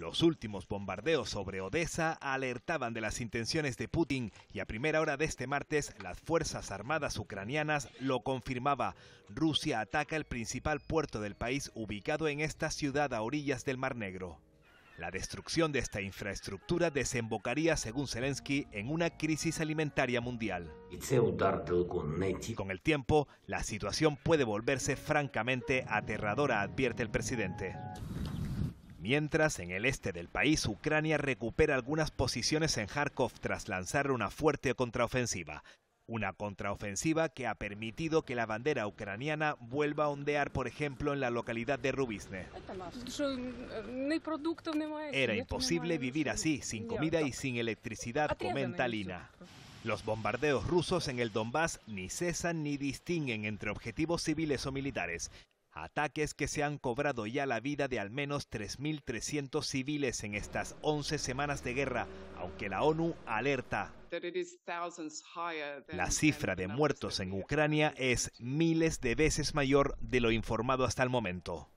Los últimos bombardeos sobre Odessa alertaban de las intenciones de Putin y a primera hora de este martes las Fuerzas Armadas ucranianas lo confirmaba. Rusia ataca el principal puerto del país ubicado en esta ciudad a orillas del Mar Negro. La destrucción de esta infraestructura desembocaría, según Zelensky, en una crisis alimentaria mundial. Con el tiempo, la situación puede volverse francamente aterradora, advierte el presidente. Mientras, en el este del país, Ucrania recupera algunas posiciones en Kharkov tras lanzar una fuerte contraofensiva. Una contraofensiva que ha permitido que la bandera ucraniana vuelva a ondear, por ejemplo, en la localidad de Rubisne. Era imposible vivir así, sin comida y sin electricidad, comenta Lina. Los bombardeos rusos en el Donbass ni cesan ni distinguen entre objetivos civiles o militares. Ataques que se han cobrado ya la vida de al menos 3.300 civiles en estas 11 semanas de guerra, aunque la ONU alerta. La cifra de muertos en Ucrania es miles de veces mayor de lo informado hasta el momento.